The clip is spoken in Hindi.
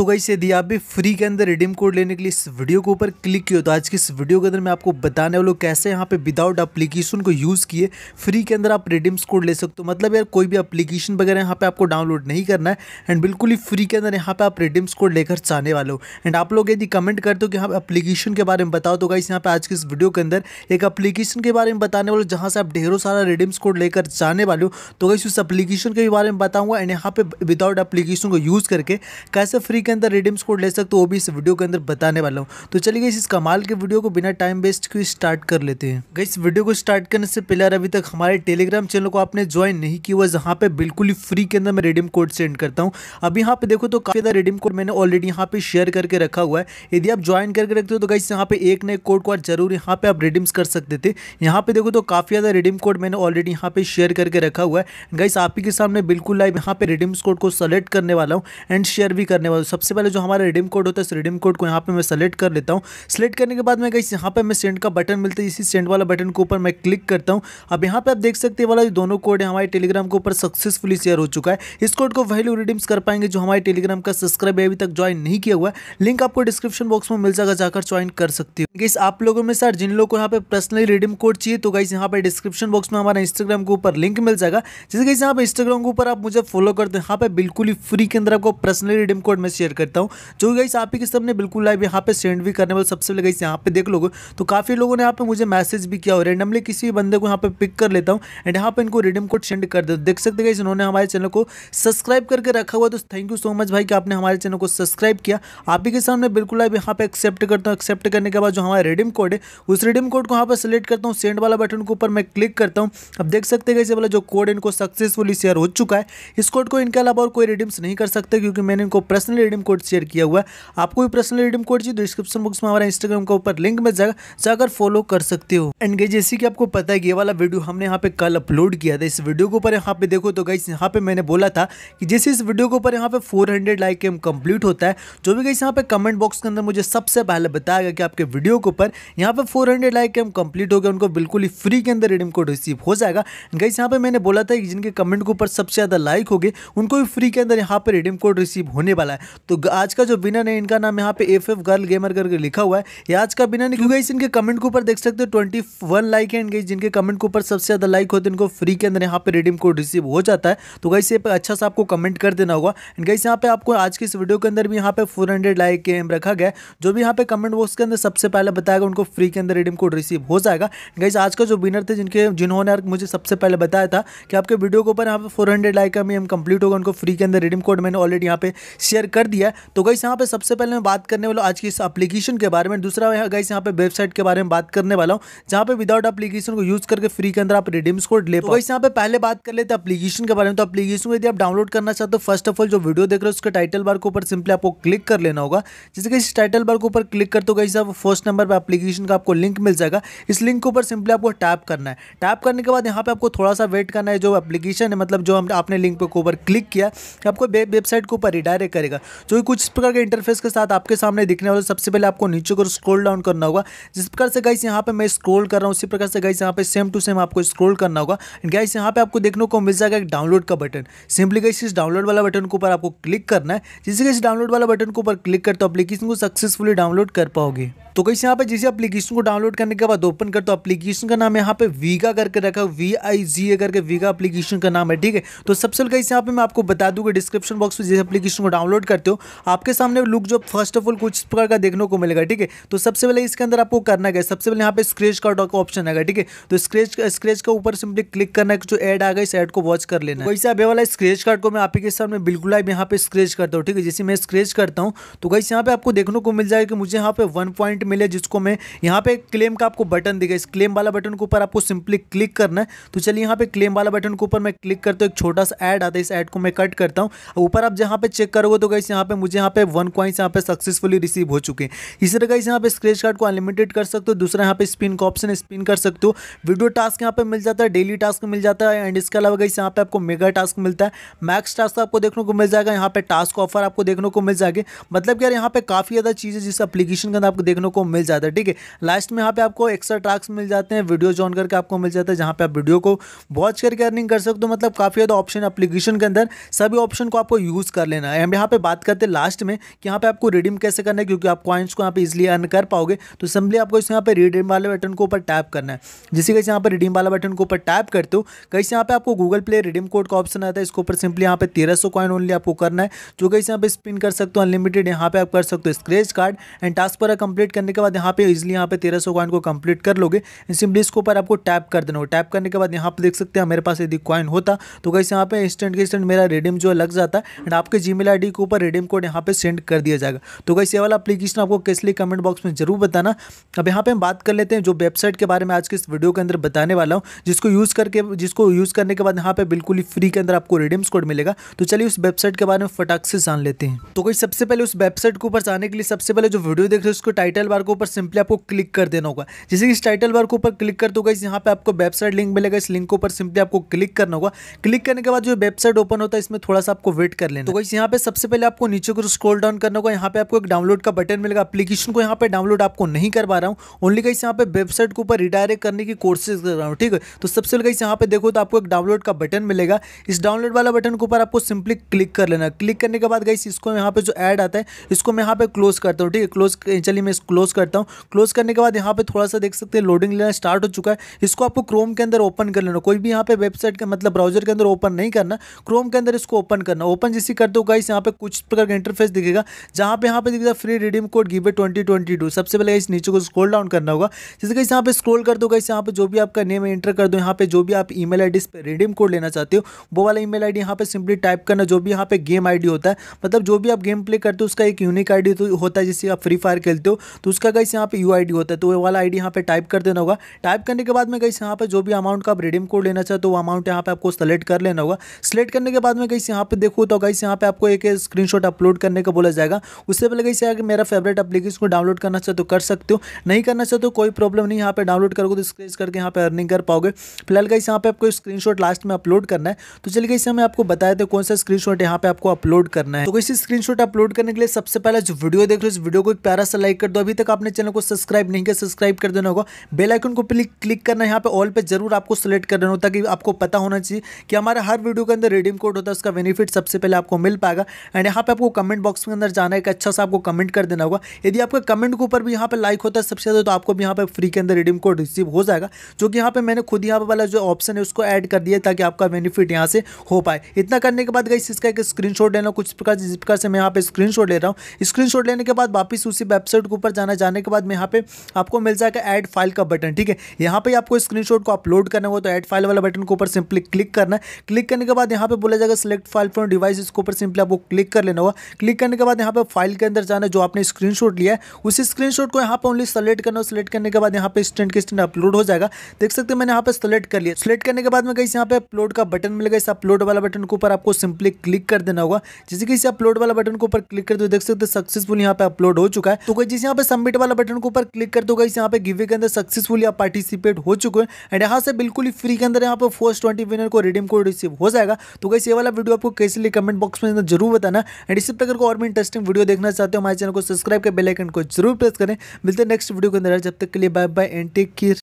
तो गाइस यदि आप भी फ्री के अंदर रिडीम कोड लेने के लिए इस वीडियो के ऊपर क्लिक किया तो आज की इस वीडियो के अंदर मैं आपको बताने वालों कैसे यहाँ पे विदाउट एप्लीकेशन को यूज़ किए फ्री के अंदर आप रिडीम्स कोड ले सकते हो मतलब यार कोई भी एप्लीकेशन वगैरह यहाँ पे आपको डाउनलोड नहीं करना है एंड बिल्कुल ही फ्री के अंदर यहाँ पर आप रिडीम्स कोड लेकर जाने वाले हो एंड आप लोग यदि कमेंट करते हो कि यहाँ एप्लीकेशन के बारे में बताओ तो गाइस यहाँ पर आज की इस वीडियो के अंदर एक अप्लीकेशन के बारे में बताने वाले जहाँ से आप ढेरों सारा रिडीम्स कोड लेकर जाने वाले हो तो गई उस एप्लीकेशन के बारे में बताऊँगा एंड यहाँ पे विदाउट एप्लीकेशन को यूज़ करके कैसे फ्री के अंदर रिडीम कोड ले सकते हो वो भी इस वीडियो के अंदर बताने वाला हूँ तो चलिए इस कमाल के वीडियो को बिना टाइम वेस्ट किए स्टार्ट कर लेते हैं इस वीडियो को स्टार्ट करने से पहले अभी तक हमारे टेलीग्राम चैनल को आपने ज्वाइन नहीं किया हुआ जहाँ पे बिल्कुल ही फ्री के अंदर मैं रिडीम कोड सेंड करता हूँ अब यहाँ पे देखो तो काफ़ी ज़्यादा रिडीम कोड मैंने ऑलरेडी यहाँ पे शेयर करके रखा हुआ है यदि आप ज्वाइन करके रखते हो तो गाइस यहाँ पे एक नए कोड को जरूर यहाँ पे आप रिडीम्स कर सकते थे यहाँ पे देखो तो काफ़ी ज़्यादा रिडीम कोड मैंने ऑलरेडी यहाँ पे शेयर करके रखा हुआ है गाइस आप ही के सामने बिल्कुल लाइव यहाँ पे रिडीम्स कोड को सेलेक्ट करने वाला हूँ एंड शेयर भी करने वाला सबसे पहले जो हमारा रिडीम कोड होता है रिडीम कोड को यहाँ पर मैं सेलेक्ट कर लेता हूँ सेलेक्ट करने के बाद मैं कहीं यहाँ पर मैं सेंड का बटन मिलता है इसी सेंड वाला बटन के ऊपर मैं क्लिक करता हूँ अब यहाँ पर आप देख सकते वाला दोनों कोड है हमारे टेलीग्राम के ऊपर सक्सेसफुली शेयर हो चुका है इस कोड को वैल्यू रिडीम्स कर पाएंगे जो हमारे टेलीग्राम का सब्सक्राइब अभी तक ज्वाइन नहीं किया हुआ है लिंक आपको डिस्क्रिप्शन बॉक्स में मिल जाएगा जाकर ज्वाइन कर सकती हो गाइस आप लोगों में सर जिन लोगों को यहाँ पे पर्सनली रिडीम कोड चाहिए तो गाइस यहाँ पे डिस्क्रिप्शन बॉक्स में हमारा इंस्टाग्राम के ऊपर लिंक मिल जाएगा जैसे गाइस यहाँ पे इंस्टाग्राम के ऊपर आप मुझे फॉलो करते हैं यहाँ पे बिल्कुल ही फ्री के अंदर आपको personally redeem code message share करता हूँ जो गई आप ही के ने बिल्कुल लाइव यहाँ पे सेंड भी करने वाले सबसे पहले गई यहाँ पे देख लोगे तो काफ़ी लोगों ने यहाँ पे मुझे मैसेज भी किया और रेंडमली किसी भी बंदे को यहाँ पे पिक कर लेता हूँ एंड यहाँ पे इनको रिडीम कोड सेंड कर दे तो देख सकते गई इन्होंने हमारे चैनल को सब्सक्राइब करके रखा हुआ तो थैंक यू सो मच भाई कि आपने हमारे चैनल को सब्सक्राइब किया आप ही के सामने बिल्कुल लाइव यहाँ पे एक्सेप्ट करता हूँ एक्सेप्ट करने के बाद जो हमारा रिडीम कोड है उस रिडीम कोड को यहाँ पर सिलेक्ट करता हूँ सेंड वाला बटन के ऊपर मैं क्लिक करता हूँ अब देख सकते हैं वाला जो कोड इनको सक्सेसफुली शेयर हो चुका है इस कोड को इनके अलावा और कोई रिडीम्स नहीं कर सकते क्योंकि मैंने इनको पर्सनली रिडीम कोड शेयर किया हुआ है आपको भी पर्सनल रिडीम कोड चाहिए डिस्क्रिप्शन तो बॉक्स में हमारा इंस्टाग्राम के ऊपर लिंक में जाकर जा फॉलो कर सकते हो एंड गई जैसे कि आपको पता है ये वाला वीडियो हमने यहाँ पे कल अपलोड किया था इस वीडियो के ऊपर यहाँ पे देखो तो गई यहाँ पे मैंने बोला था कि जैसे इस वीडियो के ऊपर यहाँ पे फोर लाइक एम कम्प्लीट होता है जो भी गई यहाँ पे कमेंट बॉक्स के अंदर मुझे सबसे पहले बताया गया कि आपके वीडियो के ऊपर यहाँ पे फोर लाइक एम कम्प्लीट हो गया उनको बिल्कुल ही फ्री के अंदर रिडीम कोड रिसीव हो जाएगा गई यहाँ पे मैंने बोला था कि जिनके कमेंट के ऊपर सबसे ज़्यादा लाइक हो गए उनको भी फ्री के अंदर यहाँ पे रिडीम कोड रिसीव होने वाला है तो आज का जो बिनर है इनका नाम यहाँ पे एफ एफ गर्ल गेमर करके लिखा हुआ है ये आज का विनर क्योंकि इस इनके कमेंट के ऊपर देख सकते हो ट्वेंटी वन लाइक है इनके जिनके कमेंट के ऊपर सबसे ज़्यादा लाइक होते हैं इनको फ्री के अंदर यहाँ पे रिडीम कोड रिसीव हो जाता है तो गाइस ये पे अच्छा सा आपको कमेंट कर देना होगा एंड गाइस यहाँ पे आपको आज की इस वीडियो के अंदर भी यहाँ पे फोर हंड्रेड लाइक एम रखा गया जो भी यहाँ पे कमेंट बॉक्स के अंदर सबसे पहले बताएगा उनको फ्री के अंदर रिडीम कोड रिसीव हो जाएगा गाइस आज का जो विनर थे जिनके जिन्होंने मुझे सबसे पहले बताया था कि आपके वीडियो के ऊपर यहाँ पे फोर लाइक का एम कंप्लीट होगा उनको फ्री के अंदर रिडीम कोड मैंने ऑलरेडी यहाँ पे शेयर कर दिया है तो गाइस यहाँ पे सबसे पहले मैं बात करने वाला हूँ आज की इस एप्लीकेशन के बारे में दूसरा गाइस यहाँ पे वेबसाइट के बारे में बात करने वाला हूँ जहाँ पे विदाउट एप्लीकेशन को यूज करके फ्री के अंदर आप रिडीम कोड ले तो पाओ यहाँ पे पहले बात कर लेते हैं एप्लीकेशन के बारे में तो एप्लीकेशन को यदि आप डाउनलोड करना चाहते हो फर्स्ट ऑफ ऑल जो वीडियो देख रहे हो उसके टाइटल बार के ऊपर सिंपली आपको क्लिक कर लेना होगा जैसे कि इस टाइटल बार के ऊपर क्लिक कर तो गाइस आप फर्स्ट नंबर पर एप्लीकेशन का आपको लिंक मिल जाएगा इस लिंक के ऊपर सिंपली आपको टैप करना है टैप करने के बाद यहाँ पे आपको थोड़ा सा वेट करना है जो एप्लीकेशन है मतलब जो हम आपने लिंक पे ऊपर क्लिक किया आपको वेबसाइट के ऊपर रिडायरेक्ट करेगा जो कुछ इस प्रकार के इंटरफेस के साथ आपके सामने दिखने वाले सबसे पहले आपको नीचे को स्क्रोल डाउन करना होगा जिस प्रकार से गाइस यहाँ पे मैं स्क्रोल कर रहा हूँ उसी प्रकार से गाइस यहाँ पे सेम टू सेम आपको स्क्रोल करना होगा एंड गाइस यहाँ पे आपको देखने को मिल जाएगा एक डाउनलोड का बटन सिंपली गाइस इस डाउनलोड वाला बटन के ऊपर आपको क्लिक करना है जिससे इस डाउनलोड वाला बटन के ऊपर क्लिक करते हो एप्लीकेशन को सक्सेसफुली डाउनलोड कर पाओगे तो कैसे यहाँ पे जैसे एप्लीकेशन को डाउनलोड करने के बाद ओपन कर तो एप्लीकेशन का नाम यहाँ पे वीगा करके रखा है वी आई जी ए करके वीगा एप्लीकेशन का नाम है ठीक है तो सबसे पहले कैसे यहाँ पे मैं आपको बता दूंगा डिस्क्रिप्शन बॉक्स में जैसे एप्लीकेशन को डाउनलोड करते हो आपके सामने लुक जो फर्स्ट ऑफ ऑल कुछ इस प्रकार का देखने को मिलेगा ठीक है तो सबसे पहले इसके अंदर आपको करना क्या सबसे पहले यहाँ पे स्क्रेच का ऑप्शन आएगा ठीक है तो स्क्रेच स्क्रेच का ऊपर सिंपली क्लिक करना है जो एड आ गया इस एड को वॉच कर लेना तो वैसे अब वाला स्क्रेच कार्ड को मैं आपके सामने बिल्कुल लाइव यहाँ पे स्क्रेच करता हूँ ठीक है जैसे मैं स्क्रेच करता हूँ तो कैसे यहाँ पे आपको देखने को मिल जाएगा कि मुझे यहाँ पे वन मिले जिसको मैं यहाँ पे क्लेम का आपको बटन दिखा इस क्लेम वाला बटन के ऊपर आपको सिंपली क्लिक करना है तो चलिए यहाँ पे क्लेम वाला बटन के ऊपर मैं क्लिक करता हूँ एक छोटा सा ऐड आता है इस ऐड को मैं कट करता हूँ ऊपर आप जहाँ पे चेक करोगे तो गाइस यहाँ पे मुझे यहाँ पे वन कॉइन्स यहाँ पे सक्सेसफुली रिसीव हो चुके हैं इसी तरह गाइस यहाँ पे स्क्रेच कार्ड को अनलिमिटेड कर सकते हो दूसरा यहाँ पे स्पिन का ऑप्शन स्पिन कर सकते हो वीडियो टास्क यहाँ पे मिल जाता है डेली टास्क मिल जाता है एंड इसके अलावा गाइस यहाँ पे आपको मेगा टास्क मिलता है मैक्स टास्क आपको देखने को मिल जाएगा यहाँ पे टास्क ऑफर आपको देखने को मिल जाएगी मतलब यार यहाँ पे काफ़ी ज़्यादा चीज़ें जिस एप्लीकेशन के अंदर आपको देखने देखने को मिल जाता है ठीक है लास्ट में यहाँ पे आपको एक्स्ट्रा ट्रैक्स मिल जाते हैं वीडियो जॉन करके आपको मिल जाता है जहाँ पे आप वीडियो को वॉच करके अर्निंग कर सकते हो मतलब काफ़ी ज़्यादा ऑप्शन अप्लीकेशन के अंदर सभी ऑप्शन को आपको यूज़ कर लेना है हम यहाँ पे बात करते हैं लास्ट में कि यहाँ पे आपको रिडीम कैसे करना है क्योंकि आप कॉइन्स को यहाँ पे इजिली अर्न कर पाओगे तो सिंपली आपको इस यहाँ पर रिडीम वाले बटन को ऊपर टैप करना है जिससे कैसे यहाँ पर रिडीम वाला बटन को ऊपर टैप करते हो कैसे यहाँ पे आपको गूगल प्ले रिडीम कोड का ऑप्शन आता है इसके ऊपर सिंपली यहाँ पे तेरह सौ कॉइन ओनली आपको करना है जो कैसे यहाँ पे स्पिन कर सकते हो अनलिमिटेड यहाँ पे आप कर सकते हो स्क्रेच कार्ड एंड टास्क पर कंप्लीट करने के बाद यहाँ पे इजिली यहाँ पे तेरह सौ कॉइन को कंप्लीट कर लोगे सिंपली इसके ऊपर आपको टैप कर देना हो टैप करने के बाद यहाँ पे देख सकते हैं मेरे पास यदि कॉइन होता तो कैसे यहाँ पे इंस्टेंट के इंस्टेंट मेरा रिडीम जो लग जाता है एंड आपके जी मेल के ऊपर रिडीम कोड यहाँ पे सेंड कर दिया जाएगा तो कैसे वाला अपलीकेशन आपको कैसे लिए कमेंट बॉक्स में जरूर बताना अब यहाँ पे हम बात कर लेते हैं जो वेबसाइट के बारे में आज के इस वीडियो के अंदर बताने वाला हूँ जिसको यूज़ करके जिसको यूज़ करने के बाद यहाँ पे बिल्कुल ही फ्री के अंदर आपको रिडीम्स कोड मिलेगा तो चलिए उस वेबसाइट के बारे में फटाक से जान लेते हैं तो कोई सबसे पहले उस वेबसाइट के ऊपर जाने के लिए सबसे पहले जो वीडियो देख रहे हो उसको टाइटल बार के ऊपर सिंपली आपको क्लिक कर देना होगा जैसे कि इस टाइटल बार के ऊपर क्लिक कर दोगे इस यहाँ पे आपको वेबसाइट लिंक मिलेगा इस लिंक के ऊपर सिंपली आपको क्लिक करना होगा क्लिक करने के बाद जो वेबसाइट ओपन होता है इसमें थोड़ा सा आपको वेट कर लेना तो यहाँ पे सबसे पहले आपको नीचे को स्क्रोल डाउन करना होगा यहाँ पे आपको एक डाउनलोड का बटन मिलेगा अपलीकेशन को यहाँ पे डाउनलोड आपको नहीं कर पा रहा हूँ ओनली कहीं यहाँ पे वेबसाइट के ऊपर रिडायरेक्ट करने की कोशिश कर रहा हूँ ठीक है तो सबसे पहले कहीं यहाँ पे देखो तो आपको एक डाउनलोड का बटन मिलेगा इस डाउनलोड वाला बटन के ऊपर आपको सिंपली क्लिक कर लेना क्लिक करने के बाद गई इसको यहाँ पे जो एड आता है इसको मैं यहाँ पे क्लोज करता हूँ ठीक है क्लोज चलिए मैं इस क्लोज करता हूँ क्लोज करने के बाद यहाँ पे थोड़ा सा देख सकते हैं लोडिंग लेना स्टार्ट हो चुका है इसको आपको क्रोम के अंदर ओपन कर लेना कोई भी यहाँ पे वेबसाइट का मतलब ब्राउजर के अंदर ओपन नहीं करना क्रोम के अंदर इसको ओपन करना ओपन जिससे कर दो गाइस यहाँ पे कुछ प्रकार का इंटरफेस दिखेगा जहाँ पे यहाँ पे दिखेगा free redeem code giveaway twenty twenty two सबसे पहले इस नीचे को स्क्रोल डाउन करना होगा जैसे कि यहाँ पे स्क्रोल कर दो गाइस यहाँ पे जो भी आपका नेम एंटर कर दो यहाँ पे जो भी आप ई मेल पे रिडीम कोड लेना चाहते हो वो वाला ई मेल आई यहाँ पे सिंपली टाइप करना जो भी यहाँ पे गेम आई होता है मतलब जो भी आप गेम प्ले करते हो उसका एक यूनिक आई तो होता है जिससे आप फ्री फायर खेलते हो तो उसका कैसे यहाँ पे यू होता है तो वो वाला आई डी यहाँ पे टाइप कर देना होगा टाइप करने के बाद में गाइस यहाँ पे जो भी अमाउंट का आप रिडीम कोड लेना चाहते हो वो अमाउंट यहाँ पे आपको सेलेक्ट कर लेना होगा सेलेक्ट करने के बाद में गाइस यहाँ पे देखो तो गाइस यहाँ पे आपको एक स्क्रीनशॉट अपलोड करने का बोला जाएगा उससे पहले कैसे अगर मेरा फेवरेट अपलीकेशन को डाउनलोड करना चाहते हो कर सकते हो नहीं करना चाहते हो कोई प्रॉब्लम नहीं यहाँ पे डाउनलोड करोगे तो स्क्रेच करके यहाँ पे अर्निंग कर पाओगे फिलहाल गाइस यहाँ पे आपको स्क्रीनशॉट लास्ट में अपलोड करना है तो चलिए गाइस हमें आपको बताया था कौन सा स्क्रीनशॉट यहाँ पे आपको अपलोड करना है तो स्क्रीन शॉट अपलोड करने के लिए सबसे पहले जो वीडियो देख लो इस वीडियो को एक प्यारा सा लाइक कर दो अभी तक आपने चैनल को सब्सक्राइब नहीं किया सब्सक्राइब कर देना होगा बेलाइकन को प्लिक क्लिक करना यहाँ पर ऑल पर जरूर आपको सेलेक्ट कर देना होता ताकि आपको पता होना चाहिए कि हमारे हर वीडियो के अंदर रिडीम कोड होता है उसका बेनिफिट सबसे पहले आपको मिल पाएगा एंड यहाँ पर आपको कमेंट बॉक्स के अंदर जाना है कि अच्छा सा आपको कमेंट कर देना होगा यदि आपका कमेंट के ऊपर भी यहाँ पर लाइक होता है सबसे ज़्यादा तो आपको भी यहाँ पर फ्री के अंदर रिडीम कोड रिसीव हो जाएगा जो कि यहाँ पर मैंने खुद यहाँ पर वाला जो ऑप्शन है उसको ऐड कर दिया ताकि आपका बेनिफिट यहाँ से हो पाए इतना करने के बाद गई इसका एक स्क्रीनशॉट लेना कुछ प्रकार जिस प्रकार से मैं यहाँ पर स्क्रीनशॉट ले रहा हूँ स्क्रीनशॉट लेने के बाद वापस उसी वेबसाइट के ऊपर जाना जाना जाने के बाद में यहाँ पे आपको मिल जाएगा ऐड फाइल का बटन ठीक है यहाँ पे आपको स्क्रीनशॉट को अपलोड करना होगा तो ऐड फाइल वाला बटन के ऊपर सिंपली क्लिक करना है क्लिक करने के बाद यहाँ पे बोला जाएगा सिलेक्ट फाइल फ्रॉम डिवाइस इसके ऊपर सिंपली आपको क्लिक कर लेना होगा क्लिक करने के बाद यहाँ पे फाइल के अंदर जाना जो आपने स्क्रीन लिया है उसी स्क्रीन को यहाँ पर ओनली सेलेक्ट करना सेलेक्ट करने के बाद यहाँ पे स्टेंट के स्टेंट अपलोड हो जाएगा देख सकते मैंने यहाँ पर सेलेक्ट कर लिया सेलेक्ट करने के बाद में कहीं यहाँ पे अपलोड का बटन मिलेगा इस अपलोड वाला बटन के ऊपर आपको सिंपली क्लिक कर देना होगा जैसे कि इसे अपलोड वाला बटन के ऊपर क्लिक कर दो देख सकते सक्सेसफुल यहाँ पे अपलोड हो चुका है तो कोई जिस यहाँ पे सबमिट वाला बटन के ऊपर क्लिक कर दो गाइस यहाँ पे गिवे के अंदर सक्सेसफुली आप पार्टिसिपेट हो चुके हैं एंड यहाँ से बिल्कुल ही फ्री के अंदर यहाँ पे फर्स्ट ट्वेंटी विनर को रिडीम कोड रिसीव हो जाएगा तो गाइस ये वाला वीडियो आपको कैसे लिए कमेंट बॉक्स में जरूर बताना एंड इसी प्रकार को और भी इंटरेस्टिंग वीडियो देखना चाहते हो हमारे चैनल को सब्सक्राइब कर बेलाइकन को जरूर प्रेस करें मिलते हैं नेक्स्ट वीडियो के अंदर जब तक के लिए bye bye and take care